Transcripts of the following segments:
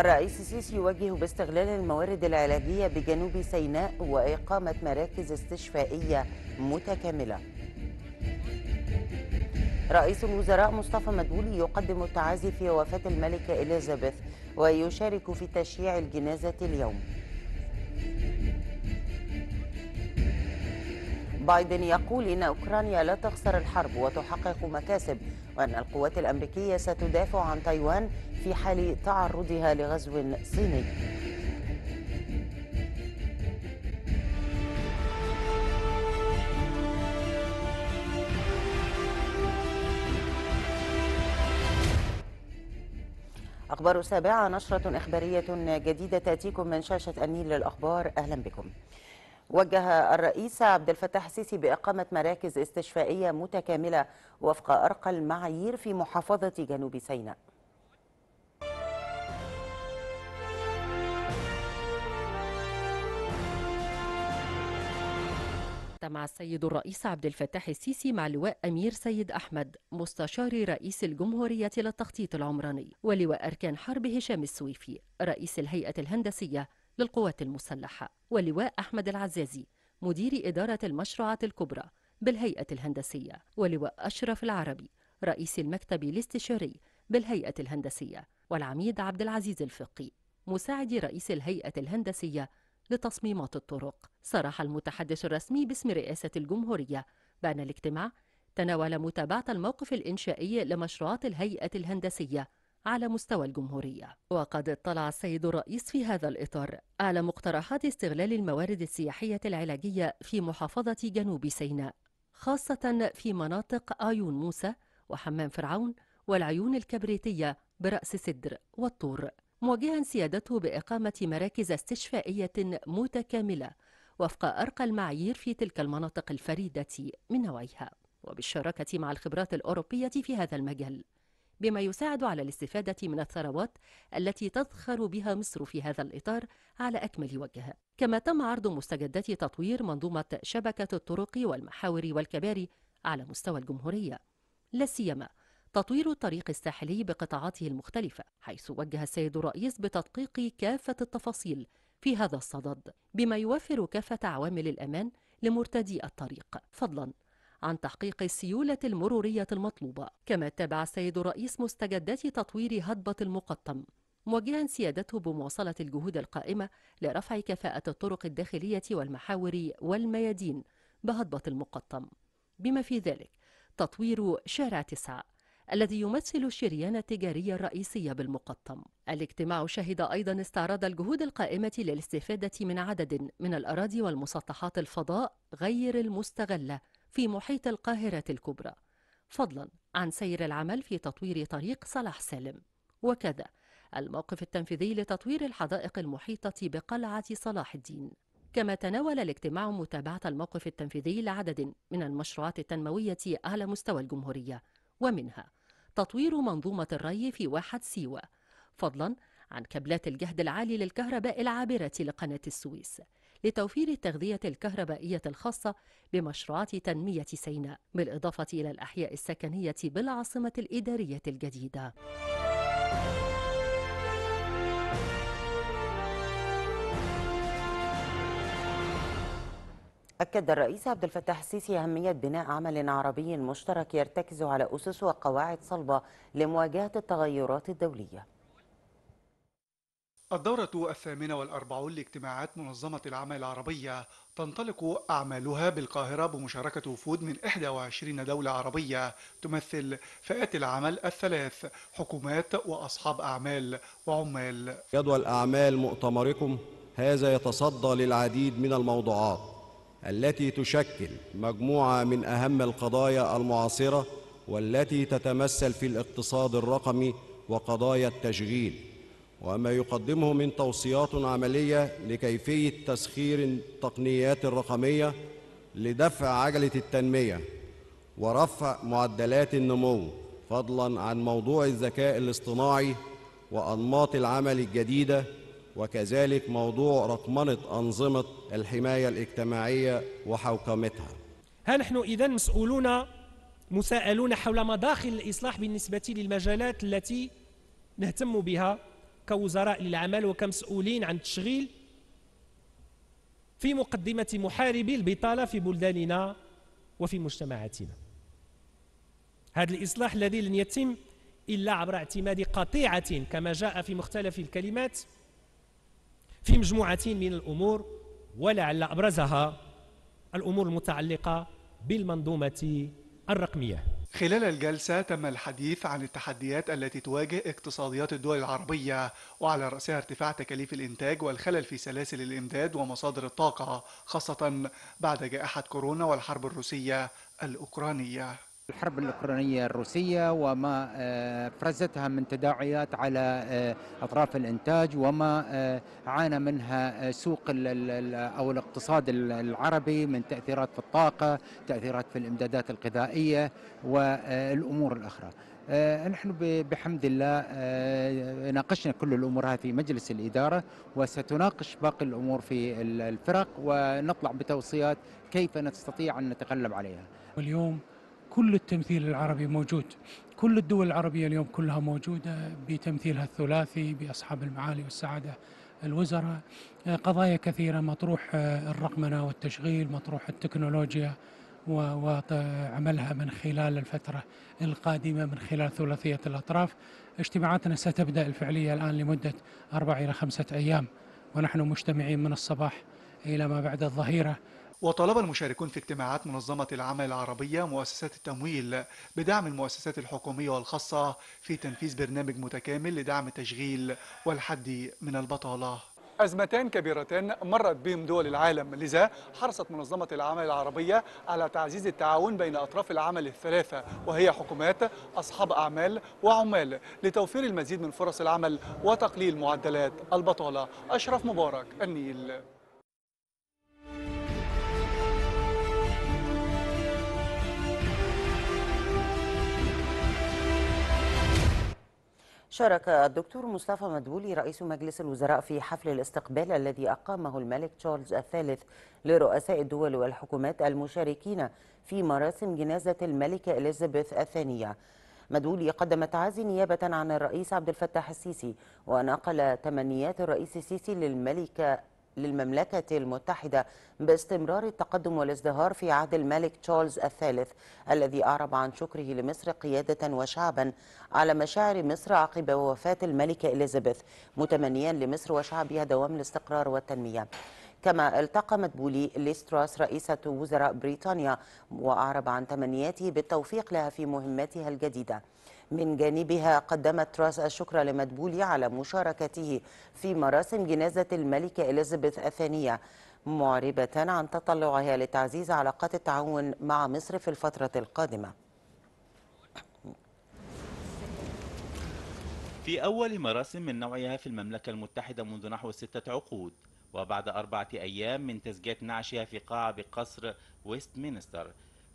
الرئيس السيسي يوجه باستغلال الموارد العلاجية بجنوب سيناء وإقامة مراكز استشفائية متكاملة رئيس الوزراء مصطفى مدبولي يقدم التعازي في وفاة الملكة إليزابيث ويشارك في تشييع الجنازة اليوم بايدن يقول إن أوكرانيا لا تخسر الحرب وتحقق مكاسب وأن القوات الأمريكية ستدافع عن تايوان في حال تعرضها لغزو صيني أخبار سابعة نشرة إخبارية جديدة تأتيكم من شاشة النيل للأخبار أهلا بكم وجه الرئيس عبد الفتاح السيسي بإقامة مراكز استشفائية متكاملة وفق أرقى المعايير في محافظة جنوب سيناء اجتمع السيد الرئيس عبد الفتاح السيسي مع لواء أمير سيد أحمد مستشار رئيس الجمهورية للتخطيط العمراني ولواء أركان حرب هشام السويفي رئيس الهيئة الهندسية للقوات المسلحة ولواء أحمد العزازي مدير إدارة المشروعات الكبرى بالهيئة الهندسية ولواء أشرف العربي رئيس المكتب الاستشاري بالهيئة الهندسية والعميد عبد العزيز الفقي مساعد رئيس الهيئة الهندسية لتصميمات الطرق صرح المتحدث الرسمي باسم رئاسة الجمهورية بأن الاجتماع تناول متابعة الموقف الإنشائي لمشروعات الهيئة الهندسية على مستوى الجمهورية وقد اطلع السيد الرئيس في هذا الإطار على مقترحات استغلال الموارد السياحية العلاجية في محافظة جنوب سيناء خاصة في مناطق عيون موسى وحمام فرعون والعيون الكبريتية برأس سدر والطور موجها سيادته بإقامة مراكز استشفائية متكاملة وفق أرقى المعايير في تلك المناطق الفريدة من نوعها وبالشراكة مع الخبرات الأوروبية في هذا المجال بما يساعد على الاستفادة من الثروات التي تزخر بها مصر في هذا الإطار على أكمل وجه كما تم عرض مستجدات تطوير منظومة شبكة الطرق والمحاور والكباري على مستوى الجمهورية لا سيما تطوير الطريق الساحلي بقطاعاته المختلفة حيث وجه السيد الرئيس بتدقيق كافة التفاصيل في هذا الصدد بما يوفر كافة عوامل الأمان لمرتدي الطريق فضلا عن تحقيق السيولة المرورية المطلوبة كما اتبع السيد الرئيس مستجدات تطوير هضبة المقطم موجها سيادته بمواصلة الجهود القائمة لرفع كفاءة الطرق الداخلية والمحاور والميادين بهضبة المقطم بما في ذلك تطوير شارع تسعة الذي يمثل الشريان التجاري الرئيسي بالمقطم الاجتماع شهد أيضا استعراض الجهود القائمة للاستفادة من عدد من الأراضي والمسطحات الفضاء غير المستغلة في محيط القاهرة الكبرى فضلا عن سير العمل في تطوير طريق صلاح سالم وكذا الموقف التنفيذي لتطوير الحدائق المحيطة بقلعة صلاح الدين كما تناول الاجتماع متابعة الموقف التنفيذي لعدد من المشروعات التنموية على مستوى الجمهورية ومنها تطوير منظومة الري في واحد سيوة فضلا عن كبلات الجهد العالي للكهرباء العابرة لقناة السويس لتوفير التغذية الكهربائية الخاصة بمشروعات تنمية سيناء بالإضافة إلى الأحياء السكنية بالعاصمة الإدارية الجديدة أكد الرئيس عبد الفتاح السيسي أهمية بناء عمل عربي مشترك يرتكز على أسس وقواعد صلبة لمواجهة التغيرات الدولية الدورة الثامنة والأربعون لاجتماعات منظمة العمل العربية تنطلق أعمالها بالقاهرة بمشاركة وفود من 21 دولة عربية تمثل فئات العمل الثلاث حكومات وأصحاب أعمال وعمال جدول أعمال مؤتمركم هذا يتصدى للعديد من الموضوعات التي تشكل مجموعة من أهم القضايا المعاصرة والتي تتمثل في الاقتصاد الرقمي وقضايا التشغيل وما يقدمه من توصيات عملية لكيفية تسخير التقنيات الرقمية لدفع عجلة التنمية ورفع معدلات النمو فضلا عن موضوع الذكاء الاصطناعي وأنماط العمل الجديدة وكذلك موضوع رقمنة أنظمة الحماية الاجتماعية وحوكمتها ها نحن إذا مسؤولون مساءلون حول مداخل الإصلاح بالنسبة للمجالات التي نهتم بها كوزراء للعمل وكمسؤولين عن التشغيل في مقدمة محاربي البطالة في بلداننا وفي مجتمعاتنا هذا الإصلاح الذي لن يتم إلا عبر اعتماد قطيعة كما جاء في مختلف الكلمات في مجموعة من الأمور ولعل أبرزها الأمور المتعلقة بالمنظومة الرقمية خلال الجلسة تم الحديث عن التحديات التي تواجه اقتصاديات الدول العربية وعلى رأسها ارتفاع تكاليف الإنتاج والخلل في سلاسل الإمداد ومصادر الطاقة خاصة بعد جائحة كورونا والحرب الروسية الأوكرانية الحرب الاوكرانيه الروسيه وما آه، فرزتها من تداعيات على آه، اطراف الانتاج وما آه، عانى منها سوق او الاقتصاد العربي من تاثيرات في الطاقه، تاثيرات في الامدادات الغذائيه والامور الاخرى. نحن بحمد الله ناقشنا كل الامور هذه في مجلس الاداره وستناقش باقي الامور في الفرق ونطلع بتوصيات كيف نستطيع ان نتغلب عليها. اليوم كل التمثيل العربي موجود كل الدول العربية اليوم كلها موجودة بتمثيلها الثلاثي بأصحاب المعالي والسعادة الوزراء آه، قضايا كثيرة مطروح آه، الرقمنة والتشغيل مطروح التكنولوجيا وعملها من خلال الفترة القادمة من خلال ثلاثية الأطراف اجتماعاتنا ستبدأ الفعلية الآن لمدة أربع إلى خمسة أيام ونحن مجتمعين من الصباح إلى ما بعد الظهيرة وطلب المشاركون في اجتماعات منظمة العمل العربية مؤسسات التمويل بدعم المؤسسات الحكومية والخاصة في تنفيذ برنامج متكامل لدعم التشغيل والحد من البطالة أزمتان كبيرتان مرت بهم دول العالم لذا حرصت منظمة العمل العربية على تعزيز التعاون بين أطراف العمل الثلاثة وهي حكومات أصحاب أعمال وعمال لتوفير المزيد من فرص العمل وتقليل معدلات البطالة أشرف مبارك النيل شارك الدكتور مصطفى مدبولي رئيس مجلس الوزراء في حفل الاستقبال الذي أقامه الملك تشارلز الثالث لرؤساء الدول والحكومات المشاركين في مراسم جنازة الملكة إليزابيث الثانية مدبولي قدم تعازي نيابة عن الرئيس عبد الفتاح السيسي ونقل تمنيات الرئيس السيسي للملكة للمملكة المتحدة باستمرار التقدم والازدهار في عهد الملك تشارلز الثالث الذي أعرب عن شكره لمصر قيادة وشعبا على مشاعر مصر عقب وفاة الملكة إليزابيث متمنيا لمصر وشعبها دوام الاستقرار والتنمية كما التقمت بولي ليستراس رئيسة وزراء بريطانيا وأعرب عن تمنياته بالتوفيق لها في مهمتها الجديدة من جانبها قدمت راس الشكر لمدبولي على مشاركته في مراسم جنازة الملكة إليزابيث الثانية معربة عن تطلعها لتعزيز علاقات التعاون مع مصر في الفترة القادمة في أول مراسم من نوعها في المملكة المتحدة منذ نحو ستة عقود وبعد أربعة أيام من تزكية نعشها في قاعة بقصر ويست مينستر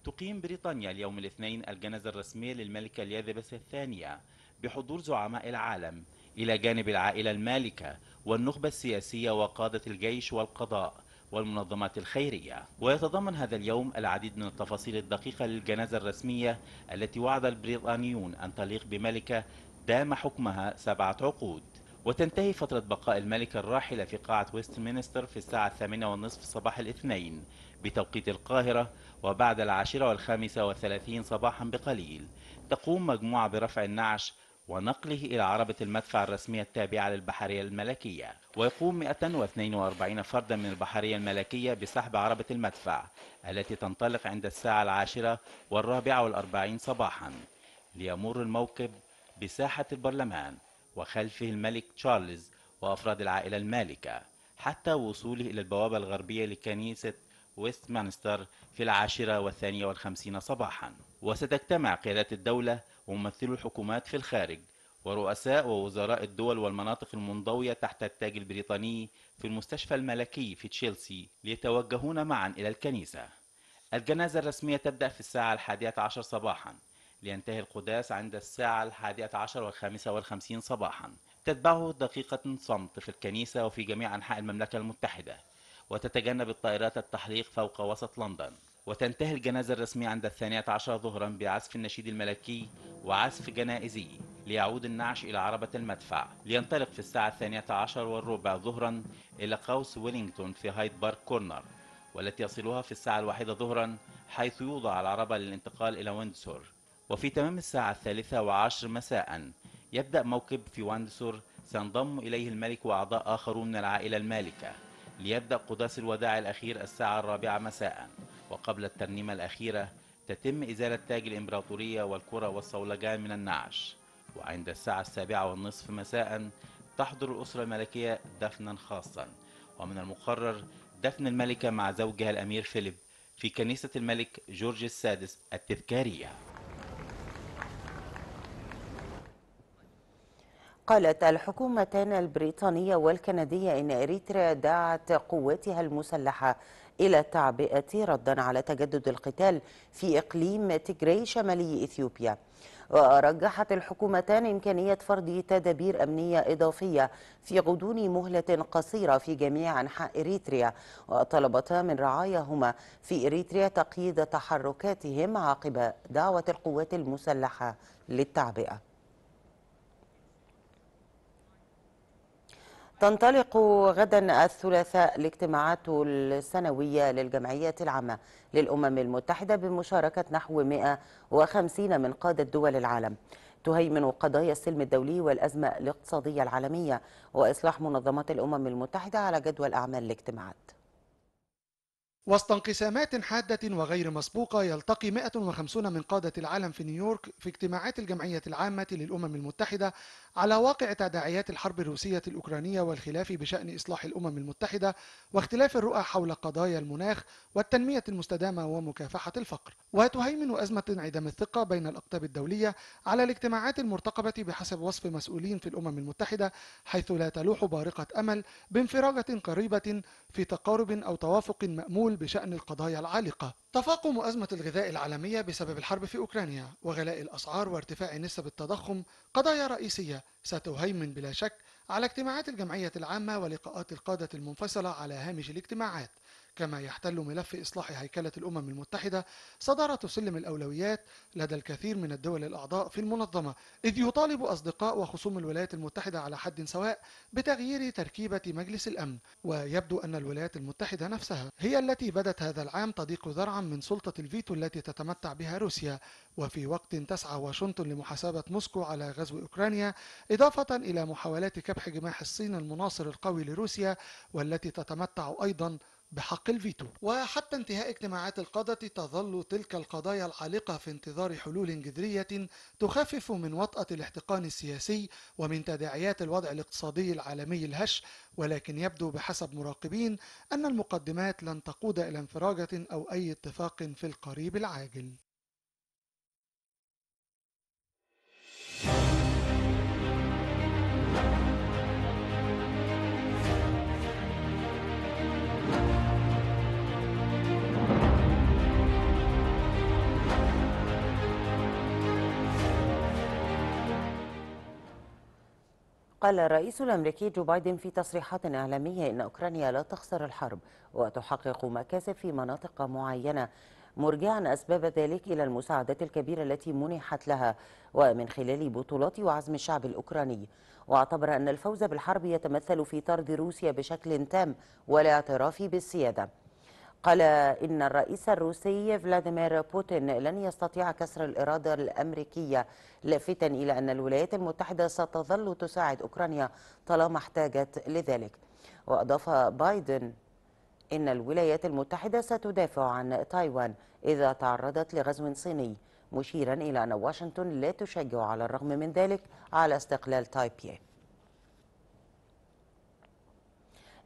تقيم بريطانيا اليوم الاثنين الجنازة الرسمية للملكة اليزابيث الثانية بحضور زعماء العالم إلى جانب العائلة المالكة والنخبة السياسية وقادة الجيش والقضاء والمنظمات الخيرية ويتضمن هذا اليوم العديد من التفاصيل الدقيقة للجنازة الرسمية التي وعد البريطانيون أن تليق بملكة دام حكمها سبعة عقود وتنتهي فترة بقاء الملكة الراحلة في قاعة ويستمينستر في الساعة الثامنة والنصف صباح الاثنين بتوقيت القاهرة وبعد العاشرة والخامسة والثلاثين صباحا بقليل تقوم مجموعة برفع النعش ونقله إلى عربة المدفع الرسمية التابعة للبحرية الملكية ويقوم 142 فردا من البحرية الملكية بسحب عربة المدفع التي تنطلق عند الساعة العاشرة والرابعة والأربعين صباحا ليمر الموكب بساحة البرلمان وخلفه الملك تشارلز وأفراد العائلة المالكة حتى وصوله إلى البوابة الغربية لكنيسة ويستمانستر في العاشرة والثانية والخمسين صباحا وستجتمع قيادة الدولة وممثلو الحكومات في الخارج ورؤساء ووزراء الدول والمناطق المنضوية تحت التاج البريطاني في المستشفى الملكي في تشيلسي ليتوجهون معا إلى الكنيسة الجنازة الرسمية تبدأ في الساعة الحادية عشر صباحا لينتهي القداس عند الساعة الحادية عشر والخامسة والخمسين صباحا تتبعه دقيقة صمت في الكنيسة وفي جميع أنحاء المملكة المتحدة وتتجنب الطائرات التحليق فوق وسط لندن وتنتهي الجنازة الرسمية عند الثانية عشر ظهرا بعزف النشيد الملكي وعزف جنائزي ليعود النعش إلى عربة المدفع لينطلق في الساعة الثانية عشر والربع ظهرا إلى قوس ويلينغتون في هايد بارك كورنر والتي يصلها في الساعة الواحدة ظهرا حيث يوضع العربة للانتقال إلى ويندسور وفي تمام الساعة الثالثة وعشر مساء يبدأ موكب في ويندسور سينضم إليه الملك وأعضاء آخرون من العائلة المالكة ليبدأ قداس الوداع الأخير الساعة الرابعة مساء وقبل الترنيمة الأخيرة تتم إزالة تاج الإمبراطورية والكرة والصولجان من النعش وعند الساعة السابعة والنصف مساء تحضر الأسرة الملكية دفنا خاصا ومن المقرر دفن الملكة مع زوجها الأمير فيليب في كنيسة الملك جورج السادس التذكارية قالت الحكومتان البريطانية والكندية إن إريتريا دعت قواتها المسلحة إلى التعبئة ردا على تجدد القتال في إقليم تجري شمالي إثيوبيا ورجحت الحكومتان إمكانية فرض تدابير أمنية إضافية في غضون مهلة قصيرة في جميع أنحاء إريتريا وطلبتا من رعاياهما في إريتريا تقييد تحركاتهم عقب دعوة القوات المسلحة للتعبئة تنطلق غدا الثلاثاء الاجتماعات السنوية للجمعية العامة للأمم المتحدة بمشاركة نحو 150 من قادة دول العالم تهيمن قضايا السلم الدولي والأزمة الاقتصادية العالمية وإصلاح منظمات الأمم المتحدة على جدول أعمال الاجتماعات وسط انقسامات حادة وغير مسبوقة يلتقي 150 من قادة العالم في نيويورك في اجتماعات الجمعية العامة للأمم المتحدة على واقع تداعيات الحرب الروسية الأوكرانية والخلاف بشأن إصلاح الأمم المتحدة واختلاف الرؤى حول قضايا المناخ والتنمية المستدامة ومكافحة الفقر وتهيمن أزمة انعدام الثقة بين الأقطاب الدولية على الاجتماعات المرتقبة بحسب وصف مسؤولين في الأمم المتحدة حيث لا تلوح بارقة أمل بانفراجة قريبة في تقارب أو توافق مأمول التداول بشأن القضايا العالقة تفاقم أزمة الغذاء العالمية بسبب الحرب في أوكرانيا وغلاء الأسعار وارتفاع نسب التضخم قضايا رئيسية ستهيمن بلا شك على اجتماعات الجمعية العامة ولقاءات القادة المنفصلة على هامش الاجتماعات كما يحتل ملف إصلاح هيكلة الأمم المتحدة صدارة سلم الأولويات لدى الكثير من الدول الأعضاء في المنظمة إذ يطالب أصدقاء وخصوم الولايات المتحدة على حد سواء بتغيير تركيبة مجلس الأمن ويبدو أن الولايات المتحدة نفسها هي التي بدت هذا العام تضيق ذرعا من سلطة الفيتو التي تتمتع بها روسيا وفي وقت تسعى واشنطن لمحاسبة موسكو على غزو أوكرانيا إضافة إلى محاولات كبح جماح الصين المناصر القوي لروسيا والتي تتمتع أيضا بحق الفيتو وحتى انتهاء اجتماعات القادة تظل تلك القضايا العالقة في انتظار حلول جذرية تخفف من وطأة الاحتقان السياسي ومن تداعيات الوضع الاقتصادي العالمي الهش ولكن يبدو بحسب مراقبين أن المقدمات لن تقود إلى انفراجة أو أي اتفاق في القريب العاجل قال الرئيس الأمريكي جو بايدن في تصريحات إعلامية إن أوكرانيا لا تخسر الحرب وتحقق مكاسب في مناطق معينة مرجعا أسباب ذلك إلى المساعدات الكبيرة التي منحت لها ومن خلال بطولات وعزم الشعب الأوكراني واعتبر أن الفوز بالحرب يتمثل في طرد روسيا بشكل تام والاعتراف بالسيادة قال إن الرئيس الروسي فلاديمير بوتين لن يستطيع كسر الإرادة الأمريكية لافتا إلى أن الولايات المتحدة ستظل تساعد أوكرانيا طالما احتاجت لذلك وأضاف بايدن إن الولايات المتحدة ستدافع عن تايوان إذا تعرضت لغزو صيني مشيرا إلى أن واشنطن لا تشجع على الرغم من ذلك على استقلال تايبيه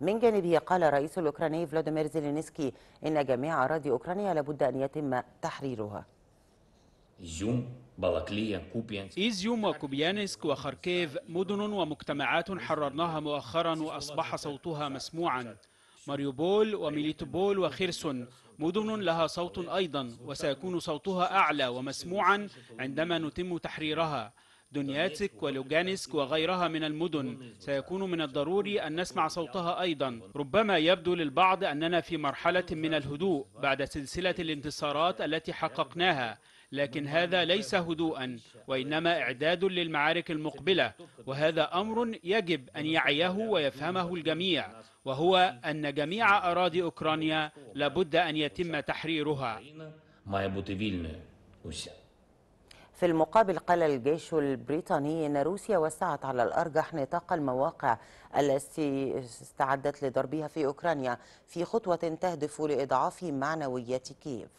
من جانبه قال رئيس الأوكراني فلاديمير زيلينسكي إن جميع أراضي أوكرانيا لابد أن يتم تحريرها إيزيوم وكوبيانسك وخاركيف مدن ومجتمعات حررناها مؤخرا وأصبح صوتها مسموعا ماريوبول وميليتوبول وخيرسون مدن لها صوت أيضا وسيكون صوتها أعلى ومسموعا عندما نتم تحريرها دونياتسك ولوجانسك وغيرها من المدن سيكون من الضروري أن نسمع صوتها أيضا ربما يبدو للبعض أننا في مرحلة من الهدوء بعد سلسلة الانتصارات التي حققناها لكن هذا ليس هدوءا وإنما إعداد للمعارك المقبلة وهذا أمر يجب أن يعيه ويفهمه الجميع وهو أن جميع أراضي أوكرانيا لابد أن يتم تحريرها في المقابل قال الجيش البريطاني أن روسيا وسعت على الأرجح نطاق المواقع التي استعدت لضربها في أوكرانيا في خطوة تهدف لإضعاف معنويات كييف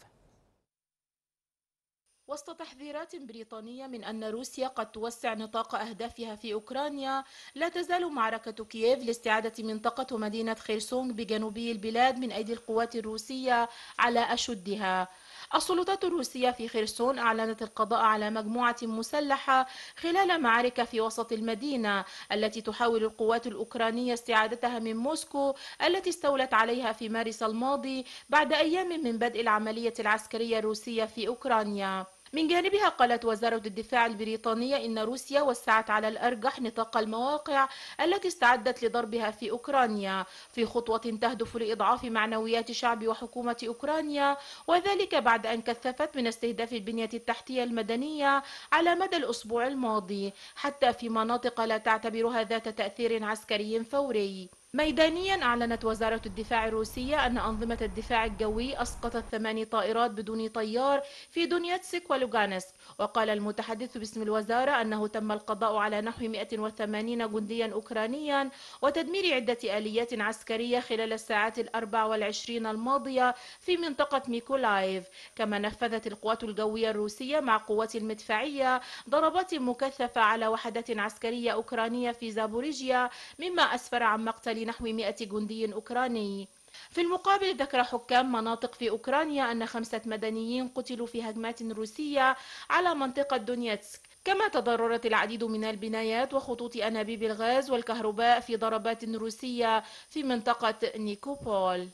وسط تحذيرات بريطانية من أن روسيا قد توسع نطاق أهدافها في أوكرانيا لا تزال معركة كييف لاستعادة منطقة مدينة خيرسونغ بجنوبي البلاد من أيدي القوات الروسية على أشدها السلطات الروسية في خرسون أعلنت القضاء على مجموعة مسلحة خلال معارك في وسط المدينة التي تحاول القوات الأوكرانية استعادتها من موسكو التي استولت عليها في مارس الماضي بعد أيام من بدء العملية العسكرية الروسية في أوكرانيا من جانبها قالت وزارة الدفاع البريطانية إن روسيا وسعت على الأرجح نطاق المواقع التي استعدت لضربها في أوكرانيا في خطوة تهدف لإضعاف معنويات شعب وحكومة أوكرانيا وذلك بعد أن كثفت من استهداف البنية التحتية المدنية على مدى الأسبوع الماضي حتى في مناطق لا تعتبرها ذات تأثير عسكري فوري ميدانيا أعلنت وزارة الدفاع الروسية أن أنظمة الدفاع الجوي أسقطت ثماني طائرات بدون طيار في دونيتسك ولوغانسك وقال المتحدث باسم الوزارة أنه تم القضاء على نحو 180 جنديا أوكرانيا وتدمير عدة آليات عسكرية خلال الساعات الأربع والعشرين الماضية في منطقة ميكولايف كما نفذت القوات الجوية الروسية مع قوات المدفعية ضربات مكثفة على وحدات عسكرية أوكرانية في زابوريجيا مما أسفر عن مقتل نحو 100 جندي أوكراني في المقابل ذكر حكام مناطق في أوكرانيا أن خمسة مدنيين قتلوا في هجمات روسية على منطقة دونيتسك كما تضررت العديد من البنايات وخطوط أنابيب الغاز والكهرباء في ضربات روسية في منطقة نيكوبول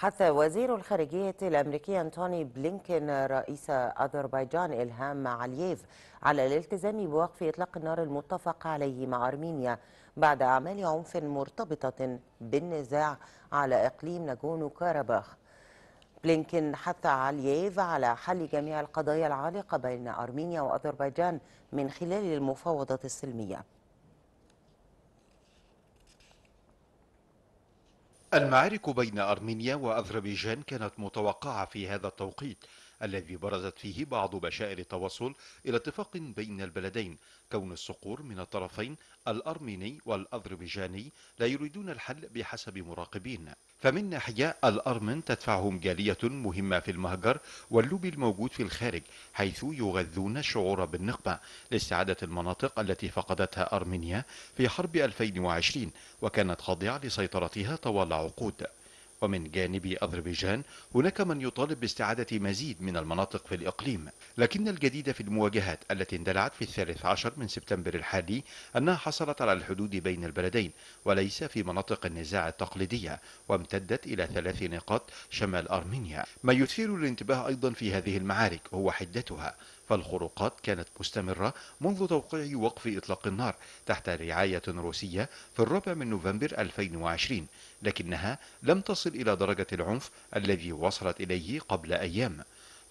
حث وزير الخارجية الأمريكي أنتوني بلينكين رئيس أذربيجان إلهام علييف على الالتزام بوقف إطلاق النار المتفق عليه مع أرمينيا بعد أعمال عنف مرتبطة بالنزاع على إقليم ناغونو كاراباخ بلينكين حث علييف على حل جميع القضايا العالقة بين أرمينيا وأذربيجان من خلال المفاوضات السلمية المعارك بين أرمينيا وأذربيجان كانت متوقعة في هذا التوقيت الذي برزت فيه بعض بشائر التوصل إلى اتفاق بين البلدين كون الصقور من الطرفين الأرميني والأذربيجاني لا يريدون الحل بحسب مراقبين فمن ناحية الأرمن تدفعهم جالية مهمة في المهجر واللوبي الموجود في الخارج حيث يغذون الشعور بالنقمة لاستعادة المناطق التي فقدتها أرمينيا في حرب 2020 وكانت خاضعة لسيطرتها طوال عقود ومن جانب أذربيجان هناك من يطالب باستعادة مزيد من المناطق في الإقليم لكن الجديد في المواجهات التي اندلعت في الثالث عشر من سبتمبر الحالي أنها حصلت على الحدود بين البلدين وليس في مناطق النزاع التقليدية وامتدت إلى ثلاث نقاط شمال أرمينيا ما يثير الانتباه أيضا في هذه المعارك هو حدتها فالخروقات كانت مستمرة منذ توقيع وقف إطلاق النار تحت رعاية روسية في الرابع من نوفمبر 2020 لكنها لم تصل إلى درجة العنف الذي وصلت إليه قبل أيام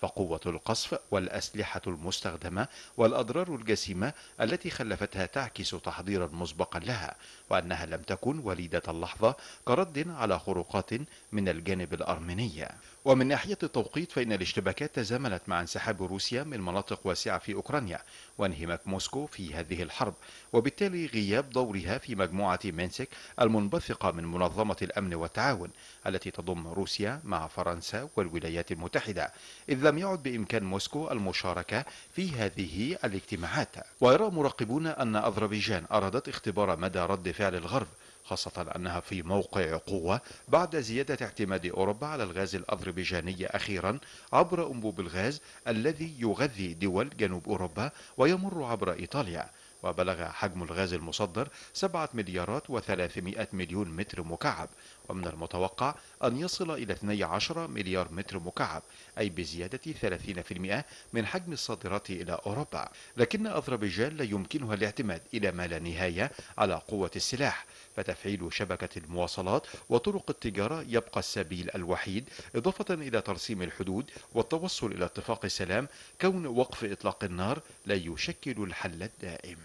فقوة القصف والأسلحة المستخدمة والأضرار الجسيمة التي خلفتها تعكس تحضيرا مسبقا لها وأنها لم تكن وليدة اللحظة كرد على خروقات من الجانب الأرميني ومن ناحية التوقيت فإن الاشتباكات تزامنت مع انسحاب روسيا من مناطق واسعة في أوكرانيا وانهماك موسكو في هذه الحرب وبالتالي غياب دورها في مجموعة مينسك المنبثقة من منظمة الأمن والتعاون التي تضم روسيا مع فرنسا والولايات المتحدة إذ لم يعد بإمكان موسكو المشاركة في هذه الاجتماعات ويرى مراقبون أن أذربيجان أرادت اختبار مدى رد فعل الغرب خاصة أنها في موقع قوة بعد زيادة اعتماد أوروبا على الغاز الأذربيجاني أخيرا عبر أنبوب الغاز الذي يغذي دول جنوب أوروبا ويمر عبر إيطاليا وبلغ حجم الغاز المصدر 7 مليارات و300 مليون متر مكعب ومن المتوقع أن يصل إلى 12 مليار متر مكعب أي بزيادة 30% من حجم الصادرات إلى أوروبا لكن أذربيجان لا يمكنها الاعتماد إلى ما لا نهاية على قوة السلاح فتفعيل شبكة المواصلات وطرق التجارة يبقى السبيل الوحيد إضافة إلى ترسيم الحدود والتوصل إلى اتفاق السلام كون وقف إطلاق النار لا يشكل الحل الدائم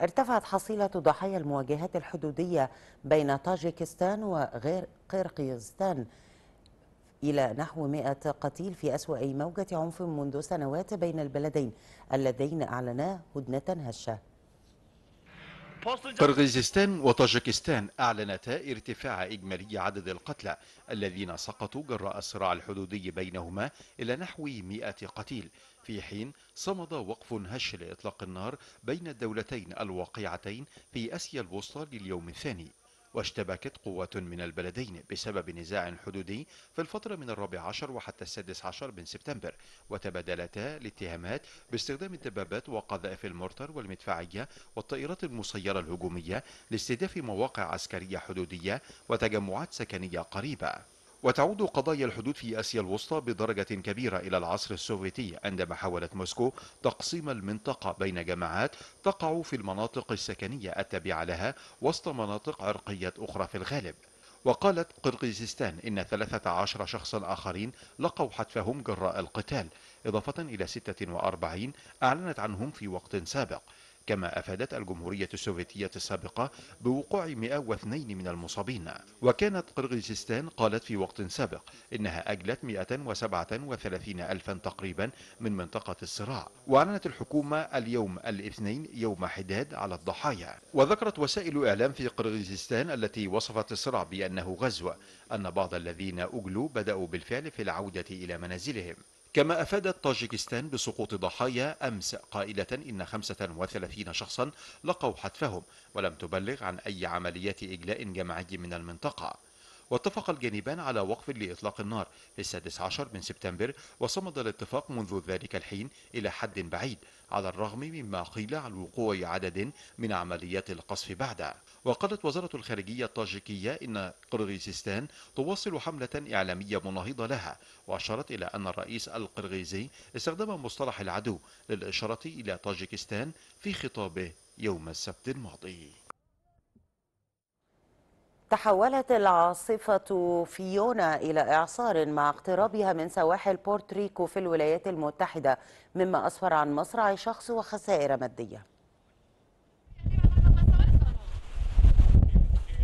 ارتفعت حصيلة ضحايا المواجهات الحدودية بين طاجكستان وغير قرقيزستان إلى نحو 100 قتيل في أسوأ موجة عنف منذ سنوات بين البلدين اللذين أعلنا هدنة هشة قرغيزستان وطاجكستان أعلنتا ارتفاع إجمالي عدد القتلى الذين سقطوا جراء الصراع الحدودي بينهما إلى نحو 100 قتيل في حين صمد وقف هش لإطلاق النار بين الدولتين الواقعتين في أسيا الوسطى لليوم الثاني واشتبكت قوة من البلدين بسبب نزاع حدودي في الفترة من الرابع عشر وحتى السادس عشر من سبتمبر وتبادلتا الاتهامات باستخدام الدبابات وقذائف المرتر والمدفعية والطائرات المسيرة الهجومية لاستهداف مواقع عسكرية حدودية وتجمعات سكنية قريبة وتعود قضايا الحدود في آسيا الوسطى بدرجة كبيرة إلى العصر السوفيتي عندما حاولت موسكو تقسيم المنطقة بين جماعات تقع في المناطق السكنية التابعة لها وسط مناطق عرقية أخرى في الغالب وقالت قرقيزستان إن 13 شخصا آخرين لقوا حتفهم جراء القتال إضافة إلى 46 أعلنت عنهم في وقت سابق كما أفادت الجمهورية السوفيتية السابقة بوقوع 102 من المصابين وكانت قرغيزستان قالت في وقت سابق إنها أجلت 137 ألفا تقريبا من منطقة الصراع وأعلنت الحكومة اليوم الاثنين يوم حداد على الضحايا وذكرت وسائل إعلام في قرغيزستان التي وصفت الصراع بأنه غزو أن بعض الذين أجلوا بدأوا بالفعل في العودة إلى منازلهم كما أفادت طاجكستان بسقوط ضحايا أمس قائلة إن 35 شخصا لقوا حتفهم ولم تبلغ عن أي عمليات إجلاء جماعي من المنطقة واتفق الجانبان على وقف لإطلاق النار في السادس عشر من سبتمبر وصمد الاتفاق منذ ذلك الحين إلى حد بعيد على الرغم مما قيل عن وقوع عدد من عمليات القصف بعده وقالت وزارة الخارجية الطاجيكية إن قرغيزستان تواصل حملة إعلامية مناهضة لها وأشارت إلى أن الرئيس القرغيزي استخدم مصطلح العدو للإشارة إلى طاجيكستان في خطابه يوم السبت الماضي تحولت العاصفة فيونا إلى إعصار مع اقترابها من سواحل بورتريكو في الولايات المتحدة مما أسفر عن مصرع شخص وخسائر مادية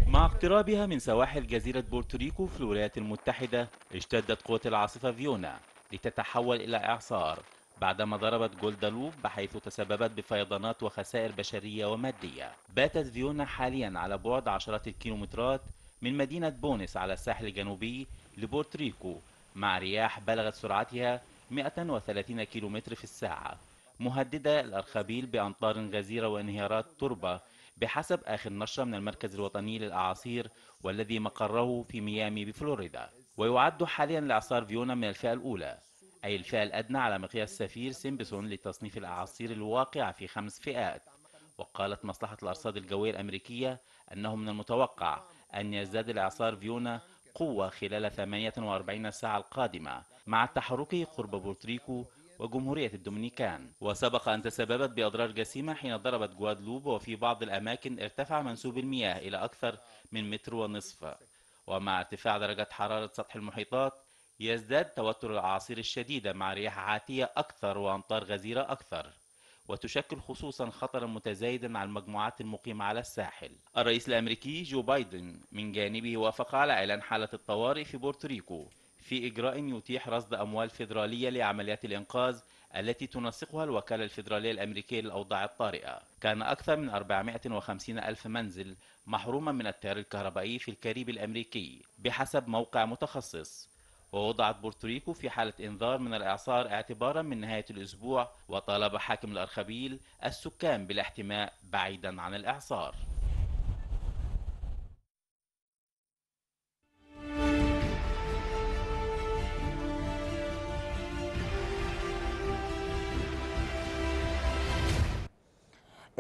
مع اقترابها من سواحل جزيرة بورتوريكو في الولايات المتحدة اشتدت قوة العاصفة فيونا لتتحول إلى إعصار بعدما ضربت جولدا لوب بحيث تسببت بفيضانات وخسائر بشرية ومادية باتت فيونا حاليا على بعد عشرات الكيلومترات من مدينة بونس على الساحل الجنوبي لبورتريكو مع رياح بلغت سرعتها 130 كيلومتر في الساعة مهددة الأرخبيل بأمطار غزيرة وانهيارات تربة بحسب آخر نشرة من المركز الوطني للأعاصير والذي مقره في ميامي بفلوريدا ويعد حاليا لإعصار فيونا من الفئة الأولى أي الفئة الأدنى على مقياس سفير سيمبسون لتصنيف الأعاصير الواقعة في خمس فئات وقالت مصلحة الأرصاد الجوية الأمريكية أنه من المتوقع أن يزداد الإعصار فيونا قوة خلال 48 ساعة القادمة مع تحركه قرب بورتريكو وجمهورية الدومينيكان وسبق أن تسببت بأضرار جسيمة حين ضربت جوادلوب وفي بعض الأماكن ارتفع منسوب المياه إلى أكثر من متر ونصف ومع ارتفاع درجة حرارة سطح المحيطات يزداد توتر الأعاصير الشديدة مع رياح عاتية أكثر وأمطار غزيرة أكثر وتشكل خصوصا خطرا متزايدا على المجموعات المقيمة على الساحل الرئيس الأمريكي جو بايدن من جانبه وافق على إعلان حالة الطوارئ في بورتوريكو في إجراء يتيح رصد أموال فيدرالية لعمليات الإنقاذ التي تنسقها الوكالة الفيدرالية الأمريكية للأوضاع الطارئة كان أكثر من 450 ألف منزل محروما من التيار الكهربائي في الكاريبي الأمريكي بحسب موقع متخصص ووضعت بورتوريكو في حالة إنذار من الإعصار اعتبارا من نهاية الأسبوع وطالب حاكم الأرخبيل السكان بالاحتماء بعيدا عن الإعصار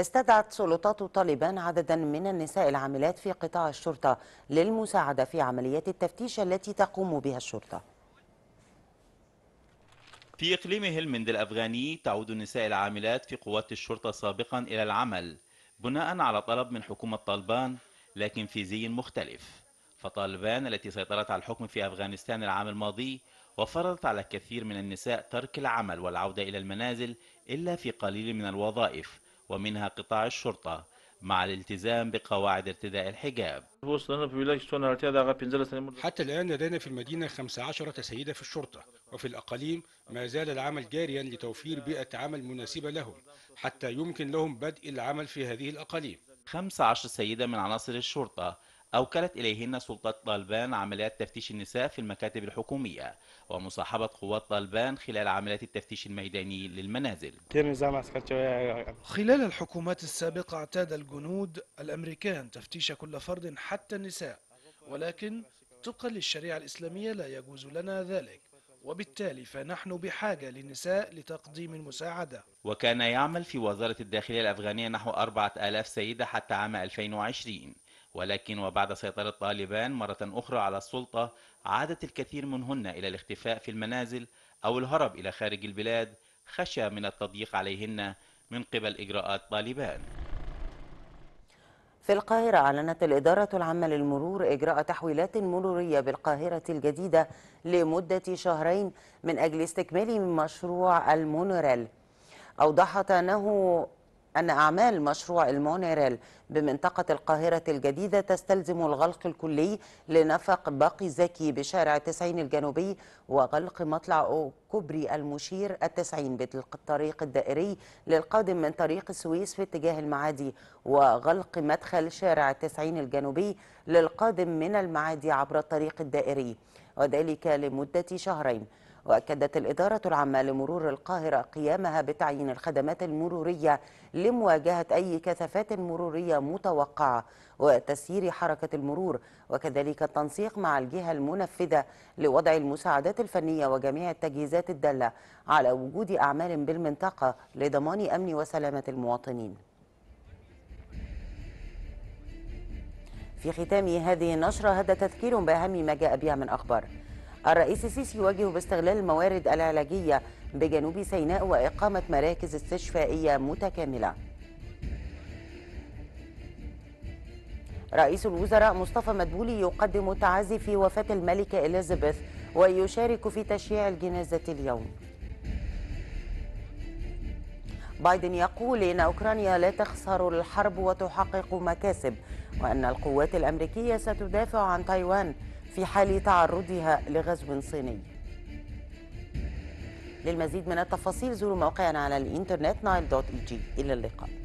استدعت سلطات طالبان عددا من النساء العاملات في قطاع الشرطة للمساعدة في عمليات التفتيش التي تقوم بها الشرطة في إقليم هلمند الأفغاني تعود النساء العاملات في قوات الشرطة سابقا إلى العمل بناء على طلب من حكومة طالبان لكن في زي مختلف فطالبان التي سيطرت على الحكم في أفغانستان العام الماضي وفرضت على كثير من النساء ترك العمل والعودة إلى المنازل إلا في قليل من الوظائف ومنها قطاع الشرطة مع الالتزام بقواعد ارتداء الحجاب حتى الآن لدينا في المدينة 15 سيدة في الشرطة وفي الأقاليم ما زال العمل جاريا لتوفير بيئة عمل مناسبة لهم حتى يمكن لهم بدء العمل في هذه الأقاليم 15 سيدة من عناصر الشرطة أوكلت إليهن سلطة طالبان عمليات تفتيش النساء في المكاتب الحكومية ومصاحبة قوات طالبان خلال عمليات التفتيش الميداني للمنازل خلال الحكومات السابقة اعتاد الجنود الأمريكان تفتيش كل فرد حتى النساء ولكن طبقا للشريعة الإسلامية لا يجوز لنا ذلك وبالتالي فنحن بحاجة للنساء لتقديم المساعدة وكان يعمل في وزارة الداخلية الأفغانية نحو 4000 سيدة حتى عام 2020 ولكن وبعد سيطرة طالبان مرة أخرى على السلطة عادت الكثير منهن إلى الاختفاء في المنازل أو الهرب إلى خارج البلاد خشى من التضييق عليهن من قبل إجراءات طالبان في القاهرة أعلنت الإدارة العامة للمرور إجراء تحويلات مرورية بالقاهرة الجديدة لمدة شهرين من أجل استكمال مشروع المونوريل أوضحت أنه أن أعمال مشروع المونيريل بمنطقة القاهرة الجديدة تستلزم الغلق الكلي لنفق باقي زكي بشارع 90 الجنوبي وغلق مطلع كوبري المشير التسعين بالطريق الدائري للقادم من طريق السويس في اتجاه المعادي وغلق مدخل شارع 90 الجنوبي للقادم من المعادي عبر الطريق الدائري وذلك لمدة شهرين وأكدت الإدارة العامة لمرور القاهرة قيامها بتعيين الخدمات المرورية لمواجهة أي كثافات مرورية متوقعة وتسيير حركة المرور وكذلك التنسيق مع الجهة المنفذة لوضع المساعدات الفنية وجميع التجهيزات الدالة على وجود أعمال بالمنطقة لضمان أمن وسلامة المواطنين في ختام هذه النشرة هذا تذكير بأهم ما جاء بها من أخبار الرئيس السيسي يواجه باستغلال الموارد العلاجية بجنوب سيناء وإقامة مراكز استشفائية متكاملة رئيس الوزراء مصطفى مدبولي يقدم تعازي في وفاة الملكة إليزابيث ويشارك في تشييع الجنازة اليوم بايدن يقول إن أوكرانيا لا تخسر الحرب وتحقق مكاسب وأن القوات الأمريكية ستدافع عن تايوان في حال تعرضها لغزو صيني للمزيد من التفاصيل زوروا موقعنا على الانترنت نايل دوت اي جي إلى اللقاء